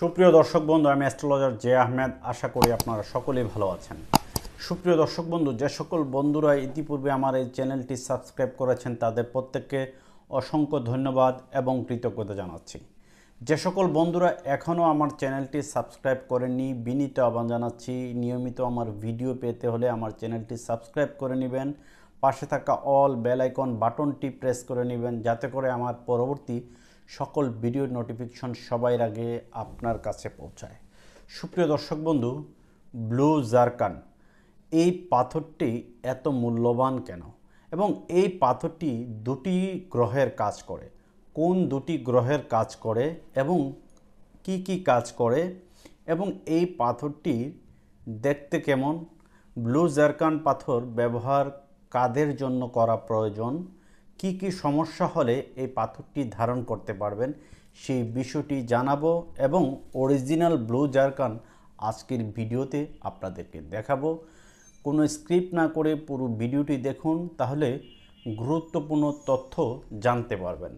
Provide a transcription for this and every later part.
সুপ্রিয় দর্শক বন্ধু আমি অ্যাস্ট্রোলজার জে আহমেদ আশা করি আপনারা সকলেই ভালো আছেন সুপ্রিয় দর্শক বন্ধু যে সকল বন্ধুরা ইতিপূর্বে আমার এই চ্যানেলটি সাবস্ক্রাইব করেছেন তাদের প্রত্যেককে অসংখ্য ধন্যবাদ এবং কৃতজ্ঞতা জানাচ্ছি যে সকল বন্ধুরা এখনও আমার চ্যানেলটি সাবস্ক্রাইব করেননি বিনীত আহ্বান জানাচ্ছি নিয়মিত আমার ভিডিও পেতে হলে আমার চ্যানেলটি সাবস্ক্রাইব করে নেবেন পাশে থাকা অল বেলাইকন বাটনটি প্রেস করে নেবেন যাতে করে আমার পরবর্তী সকল ভিডিও নোটিফিকেশন সবাইয়ের আগে আপনার কাছে পৌঁছায় সুপ্রিয় দর্শক বন্ধু ব্লু জারকান এই পাথরটি এত মূল্যবান কেন এবং এই পাথরটি দুটি গ্রহের কাজ করে কোন দুটি গ্রহের কাজ করে এবং কি কি কাজ করে এবং এই পাথরটি দেখতে কেমন ব্লু জারকান পাথর ব্যবহার কাদের জন্য করা প্রয়োজন কি কি সমস্যা হলে এই পাথরটি ধারণ করতে পারবেন সেই বিষয়টি জানাবো এবং অরিজিনাল ব্লু জারকান আজকের ভিডিওতে আপনাদেরকে দেখাবো কোনো স্ক্রিপ্ট না করে পুরো ভিডিওটি দেখুন তাহলে গুরুত্বপূর্ণ তথ্য জানতে পারবেন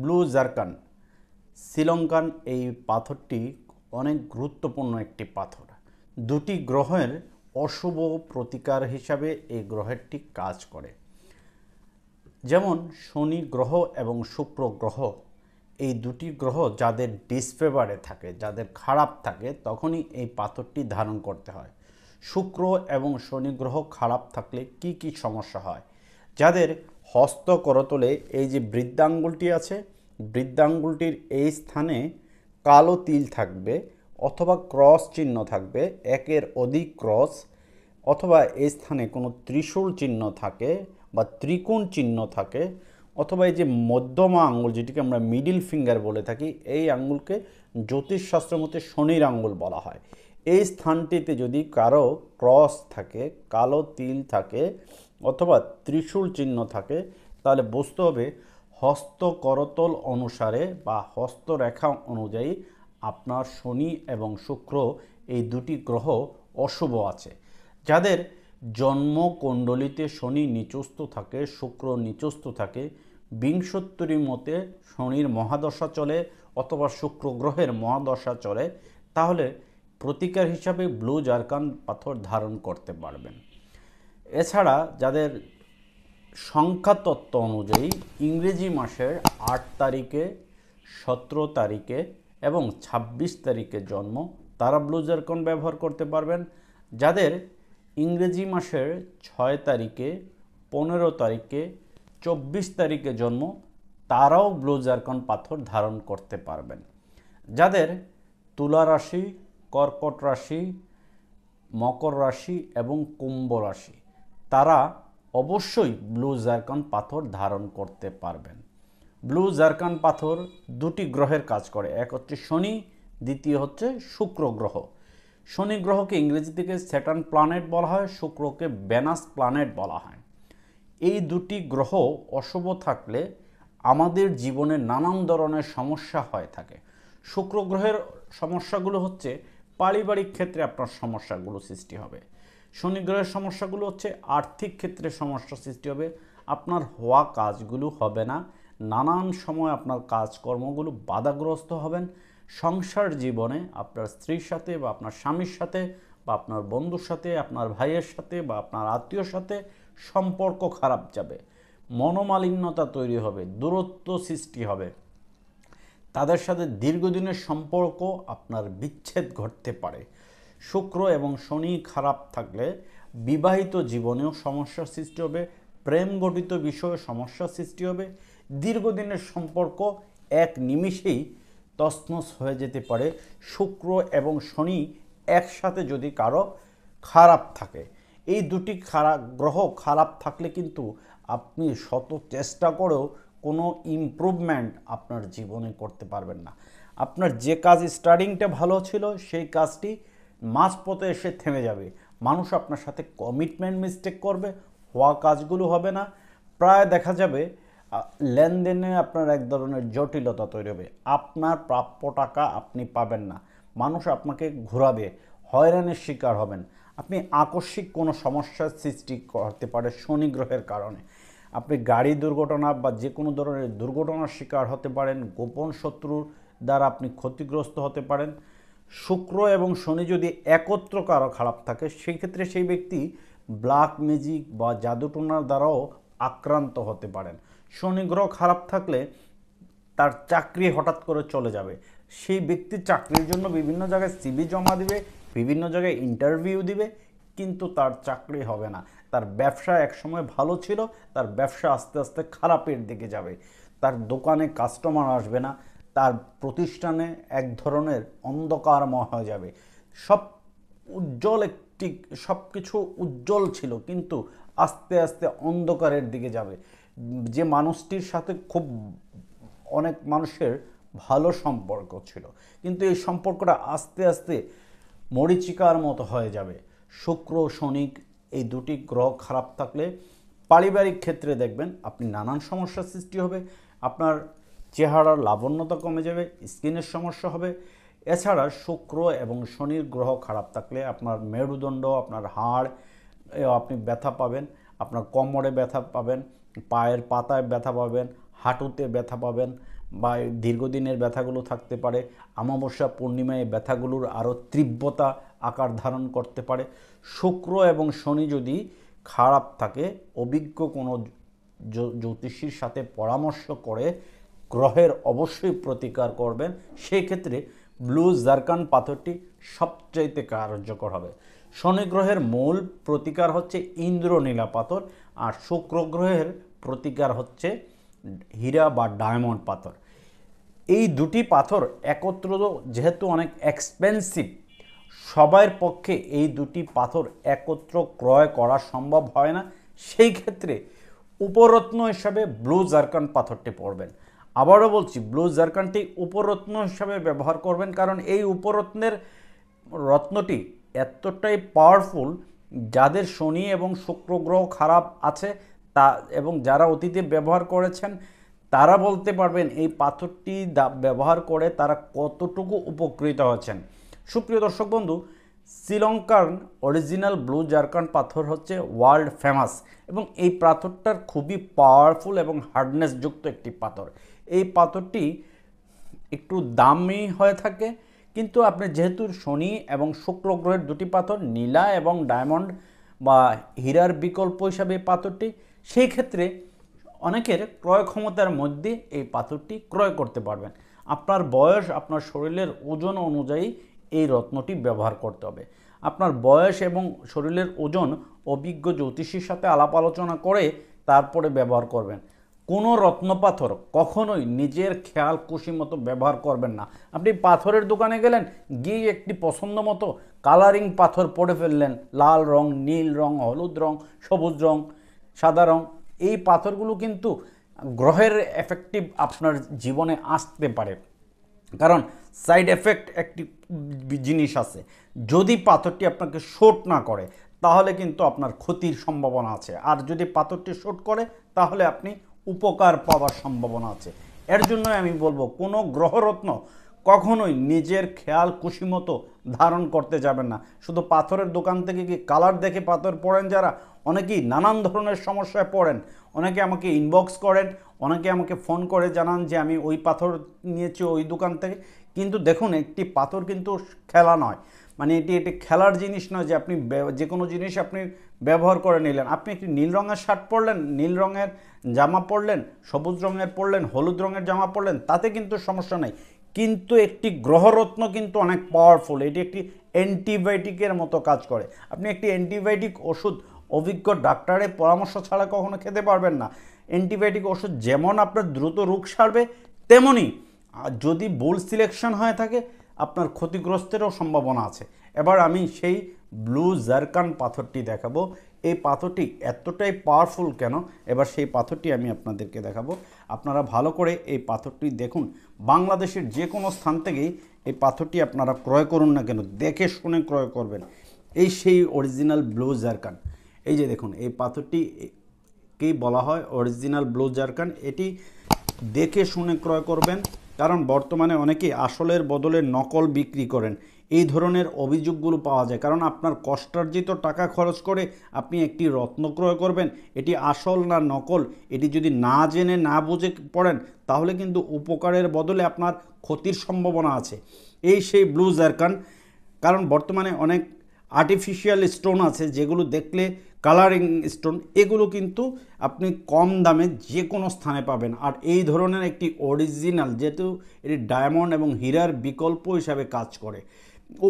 ব্লু জারকান শ্রীলঙ্কান এই পাথরটি অনেক গুরুত্বপূর্ণ একটি পাথর দুটি গ্রহের অশুভ প্রতিকার হিসাবে এই গ্রহেরটি কাজ করে যেমন শনি গ্রহ এবং শুক্র গ্রহ এই দুটি গ্রহ যাদের ডিসফেভারে থাকে যাদের খারাপ থাকে তখনই এই পাথরটি ধারণ করতে হয় শুক্র এবং শনি গ্রহ খারাপ থাকলে কি কি সমস্যা হয় যাদের হস্ত করতলে এই যে বৃদ্ধাঙ্গুলটি আছে বৃদ্ধাঙ্গুলটির এই স্থানে কালো তিল থাকবে অথবা ক্রস চিহ্ন থাকবে একের অধিক ক্রস অথবা এই স্থানে কোনো ত্রিশূল চিহ্ন থাকে বা ত্রিকোণ চিহ্ন থাকে অথবা এই যে মধ্যমা আঙুল যেটিকে আমরা মিডিল ফিঙ্গার বলে থাকি এই আঙুলকে জ্যোতিষশাস্ত্র মতে শনির আঙ্গুল বলা হয় এই স্থানটিতে যদি কারো ক্রস থাকে কালো তিল থাকে অথবা ত্রিশূল চিহ্ন থাকে তাহলে বুঝতে হবে হস্ত করতল অনুসারে বা হস্তরেখা অনুযায়ী আপনার শনি এবং শুক্র এই দুটি গ্রহ অশুভ আছে যাদের জন্মকুণ্ডলিতে শনি নিচস্থ থাকে শুক্র নিচস্থ থাকে বিংশোত্তরী মতে শনির মহাদশা চলে অথবা শুক্র গ্রহের মহাদশা চলে তাহলে প্রতিকার হিসাবে ব্লু জারকান পাথর ধারণ করতে পারবেন এছাড়া যাদের সংখ্যাতত্ত্ব অনুযায়ী ইংরেজি মাসের আট তারিখে সতেরো তারিখে এবং ২৬ তারিখে জন্ম তারা ব্লু জারকন ব্যবহার করতে পারবেন যাদের ইংরেজি মাসের ছয় তারিখে পনেরো তারিখে চব্বিশ তারিখে জন্ম তারাও ব্লু জার্কন পাথর ধারণ করতে পারবেন যাদের তুলা রাশি কর্কট রাশি মকর রাশি এবং কুম্ভ রাশি তারা অবশ্যই ব্লু জার্কন পাথর ধারণ করতে পারবেন ব্লু জার্কান পাথর দুটি গ্রহের কাজ করে এক হচ্ছে শনি দ্বিতীয় হচ্ছে শুক্র গ্রহ শনি গ্রহকে ইংরেজি থেকে স্যাটার্ন প্ল্যানেট বলা হয় শুক্রকে ব্যানাস প্ল্যানেট বলা হয় এই দুটি গ্রহ অশুভ থাকলে আমাদের জীবনে নানান ধরনের সমস্যা হয়ে থাকে শুক্র গ্রহের সমস্যাগুলো হচ্ছে পারিবারিক ক্ষেত্রে আপনার সমস্যাগুলো সৃষ্টি হবে শনি গ্রহের সমস্যাগুলো হচ্ছে আর্থিক ক্ষেত্রে সমস্যা সৃষ্টি হবে আপনার হওয়া কাজগুলো হবে না নানান সময় আপনার কাজকর্মগুলো বাধাগ্রস্ত হবেন সংসার জীবনে আপনার স্ত্রীর সাথে বা আপনার স্বামীর সাথে বা আপনার বন্ধুর সাথে আপনার ভাইয়ের সাথে বা আপনার আত্মীয়র সাথে সম্পর্ক খারাপ যাবে মনোমালিন্যতা তৈরি হবে দূরত্ব সৃষ্টি হবে তাদের সাথে দীর্ঘদিনের সম্পর্ক আপনার বিচ্ছেদ ঘটতে পারে শুক্র এবং শনি খারাপ থাকলে বিবাহিত জীবনেও সমস্যা সৃষ্টি হবে প্রেম গঠিত বিষয়ে সমস্যা সৃষ্টি হবে দীর্ঘদিনের সম্পর্ক এক নিমিষেই তসনস হয়ে যেতে পারে শুক্র এবং শনি একসাথে যদি কারো খারাপ থাকে এই দুটি খারাপ গ্রহ খারাপ থাকলে কিন্তু আপনি শত চেষ্টা করেও কোনো ইমপ্রুভমেন্ট আপনার জীবনে করতে পারবেন না আপনার যে কাজ স্টার্টিংটা ভালো ছিল সেই কাজটি মাঝপথে এসে থেমে যাবে মানুষ আপনার সাথে কমিটমেন্ট মিস্টেক করবে হওয়া কাজগুলো হবে না প্রায় দেখা যাবে লেনদেনে আপনার এক ধরনের জটিলতা তৈরি হবে আপনার প্রাপ্য টাকা আপনি পাবেন না মানুষ আপনাকে ঘোরাবে হয়রানির শিকার হবেন আপনি আকস্মিক কোনো সমস্যার সৃষ্টি করতে পারে শনি গ্রহের কারণে আপনি গাড়ি দুর্ঘটনা বা যে কোনো ধরনের দুর্ঘটনার শিকার হতে পারেন গোপন শত্রুর দ্বারা আপনি ক্ষতিগ্রস্ত হতে পারেন শুক্র এবং শনি যদি একত্র কারো খারাপ থাকে সেক্ষেত্রে সেই ব্যক্তি ব্ল্যাক ম্যাজিক বা জাদুটোনার দ্বারাও আক্রান্ত হতে পারেন শনি গ্রহ খারাপ থাকলে তার চাকরি হঠাৎ করে চলে যাবে সেই ব্যক্তি চাকরির জন্য বিভিন্ন জায়গায় সিবি জমা দিবে বিভিন্ন জায়গায় ইন্টারভিউ দিবে কিন্তু তার চাকরি হবে না তার ব্যবসা একসময় ভালো ছিল তার ব্যবসা আস্তে আস্তে খারাপের দিকে যাবে তার দোকানে কাস্টমার আসবে না তার প্রতিষ্ঠানে এক ধরনের অন্ধকারময় হয়ে যাবে সব উজ্জ্বল একটি সব কিছু উজ্জ্বল ছিল কিন্তু আস্তে আস্তে অন্ধকারের দিকে যাবে যে মানুষটির সাথে খুব অনেক মানুষের ভালো সম্পর্ক ছিল কিন্তু এই সম্পর্কটা আস্তে আস্তে মরিচিকার মতো হয়ে যাবে শুক্র শনি এই দুটি গ্রহ খারাপ থাকলে পারিবারিক ক্ষেত্রে দেখবেন আপনি নানান সমস্যার সৃষ্টি হবে আপনার চেহারার লাবণ্যতা কমে যাবে স্কিনের সমস্যা হবে এছাড়া শুক্র এবং শনির গ্রহ খারাপ থাকলে আপনার মেরুদণ্ড আপনার হাড় আপনি ব্যথা পাবেন আপনার কোমরে ব্যথা পাবেন পায়ের পাতায় ব্যথা পাবেন হাঁটুতে ব্যথা পাবেন বা দীর্ঘদিনের ব্যথাগুলো থাকতে পারে অমাবস্যা পূর্ণিমায় ব্যথাগুলোর আরও তীব্রতা আকার ধারণ করতে পারে শুক্র এবং শনি যদি খারাপ থাকে অভিজ্ঞ কোনো জ্যোতিষীর সাথে পরামর্শ করে গ্রহের অবশ্যই প্রতিকার করবেন সেই ক্ষেত্রে ব্লু জারকান পাথরটি সবচাইতে কার্যকর হবে শনি গ্রহের মূল প্রতিকার হচ্ছে ইন্দ্রনীলা পাথর আর শুক্র গ্রহের প্রতিকার হচ্ছে হীরা বা ডায়মন্ড পাথর এই দুটি পাথর একত্র যেহেতু অনেক এক্সপেন্সিভ সবার পক্ষে এই দুটি পাথর একত্র ক্রয় করা সম্ভব হয় না সেই ক্ষেত্রে উপরত্ন হিসাবে ব্লু জার্কান পাথরটি পড়বেন আবারও বলছি ব্লু জার্কানটি উপরত্ন হিসাবে ব্যবহার করবেন কারণ এই উপরত্নের রত্নটি এতটাই পাওয়ারফুল যাদের শনি এবং শুক্র গ্রহ খারাপ আছে তা এবং যারা অতীতে ব্যবহার করেছেন তারা বলতে পারবেন এই পাথরটি ব্যবহার করে তারা কতটুকু উপকৃত হয়েছেন সুপ্রিয় দর্শক বন্ধু শ্রীলঙ্কার অরিজিনাল ব্লু জারকান পাথর হচ্ছে ওয়ার্ল্ড ফেমাস এবং এই পাথরটার খুবই পাওয়ারফুল এবং হার্ডনেসযুক্ত একটি পাথর এই পাথরটি একটু দামি হয়ে থাকে কিন্তু আপনি যেহেতু শনি এবং শুক্র গ্রহের দুটি পাথর নীলা এবং ডায়মন্ড বা হীরার বিকল্প হিসাবে পাথরটি সেই ক্ষেত্রে অনেকের ক্রয় ক্ষমতার মধ্যে এই পাথরটি ক্রয় করতে পারবেন আপনার বয়স আপনার শরীরের ওজন অনুযায়ী এই রত্নটি ব্যবহার করতে হবে আপনার বয়স এবং শরীরের ওজন অভিজ্ঞ জ্যোতিষীর সাথে আলাপ আলোচনা করে তারপরে ব্যবহার করবেন কোনো রত্নপাথর কখনোই নিজের খেয়াল খুশি মতো ব্যবহার করবেন না আপনি পাথরের দোকানে গেলেন গিয়ে একটি পছন্দ মতো কালারিং পাথর পড়ে ফেললেন লাল রং নীল রং হলুদ রং সবুজ রং সাদা রং এই পাথরগুলো কিন্তু গ্রহের এফেক্টিভ আপনার জীবনে আসতে পারে কারণ সাইড এফেক্ট একটি জিনিস আছে যদি পাথরটি আপনাকে শোট না করে তাহলে কিন্তু আপনার ক্ষতির সম্ভাবনা আছে আর যদি পাথরটি শোট করে তাহলে আপনি উপকার পাওয়ার সম্ভাবনা আছে এর জন্য আমি বলবো কোনো গ্রহরত্ন কখনোই নিজের খেয়াল খুশি মতো ধারণ করতে যাবেন না শুধু পাথরের দোকান থেকে কি কালার দেখে পাথর পড়েন যারা অনেকেই নানান ধরনের সমস্যায় পড়েন অনেকে আমাকে ইনবক্স করেন অনেকে আমাকে ফোন করে জানান যে আমি ওই পাথর নিয়েছি ওই দোকান থেকে কিন্তু দেখুন একটি পাথর কিন্তু খেলা নয় মানে এটি একটি খেলার জিনিস নয় যে আপনি যে কোনো জিনিস আপনি ব্যবহার করে নিলেন আপনি একটি নীল রঙের শার্ট পরলেন নীল রঙের জামা পরলেন সবুজ রঙের পরলেন হলুদ রঙের জামা পরলেন তাতে কিন্তু সমস্যা নেই কিন্তু একটি গ্রহরত্ন কিন্তু অনেক পাওয়ারফুল এটি একটি অ্যান্টিবায়োটিকের মতো কাজ করে আপনি একটি অ্যান্টিবায়োটিক ওষুধ অভিজ্ঞ ডাক্তারের পরামর্শ ছাড়া কখনো খেতে পারবেন না অ্যান্টিবায়োটিক ওষুধ যেমন আপনার দ্রুত রোগ সারবে তেমনই যদি বোল সিলেকশন হয়ে থাকে আপনার ক্ষতিগ্রস্তেরও সম্ভাবনা আছে এবার আমি সেই ব্লু জারকান পাথরটি দেখাবো এই পাথরটি এতটাই পাওয়ারফুল কেন এবার সেই পাথরটি আমি আপনাদেরকে দেখাবো আপনারা ভালো করে এই পাথরটি দেখুন বাংলাদেশের যে কোনো স্থান থেকেই এই পাথরটি আপনারা ক্রয় করুন না কেন দেখে শুনে ক্রয় করবেন এই সেই অরিজিনাল ব্লু জারকান এই যে দেখুন এই পাথরটি বলা হয় অরিজিনাল ব্লু জারকান এটি দেখে শুনে ক্রয় করবেন কারণ বর্তমানে অনেকেই আসলের বদলে নকল বিক্রি করেন এই ধরনের অভিযোগগুলো পাওয়া যায় কারণ আপনার কষ্টার্জিত টাকা খরচ করে আপনি একটি রত্ন ক্রয় করবেন এটি আসল না নকল এটি যদি না জেনে না বুঝে পড়েন তাহলে কিন্তু উপকারের বদলে আপনার ক্ষতির সম্ভাবনা আছে এই সেই ব্লু জারকান কারণ বর্তমানে অনেক আর্টিফিশিয়াল স্টোন আছে যেগুলো দেখলে কালারিং স্টোন এগুলো কিন্তু আপনি কম দামে যে কোনো স্থানে পাবেন আর এই ধরনের একটি অরিজিনাল যেহেতু এটি ডায়মন্ড এবং হীরার বিকল্প হিসাবে কাজ করে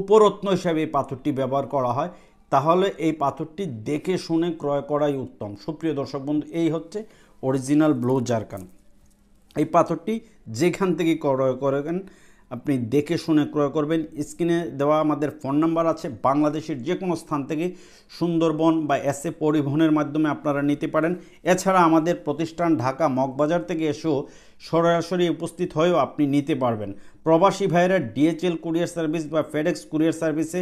উপরত্ন হিসাবে এই পাথরটি ব্যবহার করা হয় তাহলে এই পাথরটি দেখে শুনে ক্রয় করাই উত্তম সুপ্রিয় দর্শক বন্ধু এই হচ্ছে অরিজিনাল ব্লো জারকান এই পাথরটি যেখান থেকে ক্রয় করেন আপনি দেখে শুনে ক্রয় করবেন স্ক্রিনে দেওয়া আমাদের ফোন নাম্বার আছে বাংলাদেশের যে কোনো স্থান থেকে সুন্দরবন বা এস এ পরিবহনের মাধ্যমে আপনারা নিতে পারেন এছাড়া আমাদের প্রতিষ্ঠান ঢাকা মগবাজার থেকে এসেও সরাসরি উপস্থিত হয়েও আপনি নিতে পারবেন প্রবাসী ভাইয়েরা ডিএচএল কুরিয়ার সার্ভিস বা ফেডেক্স কুরিয়ার সার্ভিসে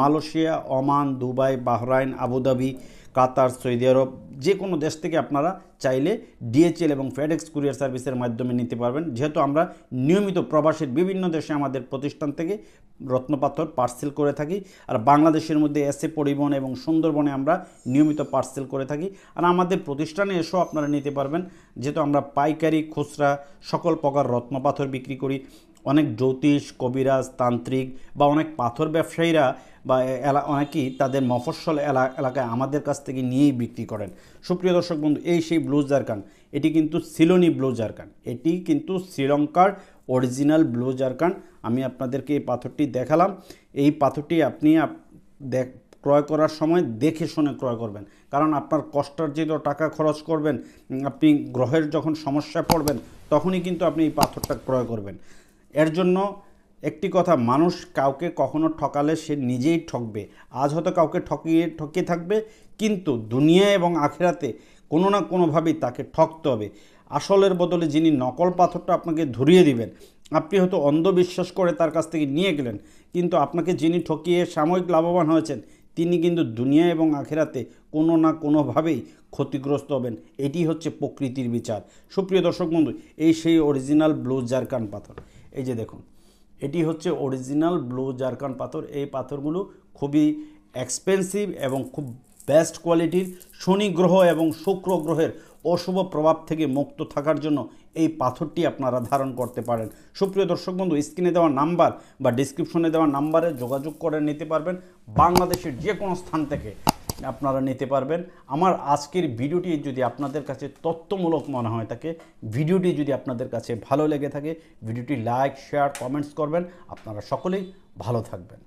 Malaysia Oman Dubai Bahrain Abu Dhabi Qatar Saudi আরব যে কোনো দেশ থেকে আপনারা চাইলে ডিএচএল এবং ফেডেক্স কুরিয়ার সার্ভিসের মাধ্যমে নিতে পারবেন যেহেতু আমরা নিয়মিত প্রবাসের বিভিন্ন দেশে আমাদের প্রতিষ্ঠান থেকে রত্নপাথর পার্সেল করে থাকি আর বাংলাদেশের মধ্যে এসে পরিবহন এবং সুন্দরবনে আমরা নিয়মিত পার্সেল করে থাকি আর আমাদের প্রতিষ্ঠানে এসেও আপনারা নিতে পারবেন যেহেতু আমরা পাইকারি খুচরা সকল প্রকার রত্নপাথর বিক্রি করি অনেক জ্যোতিষ কবিরাজ তান্ত্রিক বা অনেক পাথর ব্যবসায়ীরা বা এলা অনেকেই তাদের মফস্বল এলাকায় আমাদের কাছ থেকে নিয়েই বিক্রি করেন সুপ্রিয় দর্শক বন্ধু এই সেই ব্লু জারকান এটি কিন্তু সিলোনি ব্লু জারকান এটি কিন্তু শ্রীলঙ্কার অরিজিনাল ব্লু জারকান আমি আপনাদেরকে এই পাথরটি দেখালাম এই পাথরটি আপনি দেখ ক্রয় করার সময় দেখে শুনে ক্রয় করবেন কারণ আপনার কষ্টার্জিত টাকা খরচ করবেন আপনি গ্রহের যখন সমস্যা পড়বেন তখনই কিন্তু আপনি এই পাথরটা ক্রয় করবেন এর জন্য একটি কথা মানুষ কাউকে কখনো ঠকালে সে নিজেই ঠকবে আজ হয়তো কাউকে ঠকিয়ে ঠকিয়ে থাকবে কিন্তু দুনিয়া এবং আখেরাতে কোনো না কোনোভাবেই তাকে ঠকতে হবে আসলের বদলে যিনি নকল পাথরটা আপনাকে ধরিয়ে দিবেন আপনি হয়তো অন্ধবিশ্বাস করে তার কাছ থেকে নিয়ে গেলেন কিন্তু আপনাকে যিনি ঠকিয়ে সাময়িক লাভবান হয়েছেন তিনি কিন্তু দুনিয়া এবং আখেরাতে কোনো না কোনোভাবেই ক্ষতিগ্রস্ত হবেন এটি হচ্ছে প্রকৃতির বিচার সুপ্রিয় দর্শক বন্ধু এই সেই অরিজিনাল ব্লু জারকান পাথর এই যে দেখুন এটি হচ্ছে অরিজিনাল ব্লু জারকান পাথর এই পাথরগুলো খুবই এক্সপেন্সিভ এবং খুব বেস্ট কোয়ালিটির শনি গ্রহ এবং শুক্র গ্রহের অশুভ প্রভাব থেকে মুক্ত থাকার জন্য এই পাথরটি আপনারা ধারণ করতে পারেন সুপ্রিয় দর্শক বন্ধু স্ক্রিনে দেওয়া নাম্বার বা ডিসক্রিপশনে দেওয়া নাম্বারে যোগাযোগ করে নিতে পারবেন বাংলাদেশের যে কোনো স্থান থেকে আপনারা নিতে পারবেন আমার আজকের ভিডিওটি যদি আপনাদের কাছে তত্ত্বমূলক মনে হয় থাকে ভিডিওটি যদি আপনাদের কাছে ভালো লেগে থাকে ভিডিওটি লাইক শেয়ার কমেন্টস করবেন আপনারা সকলেই ভালো থাকবেন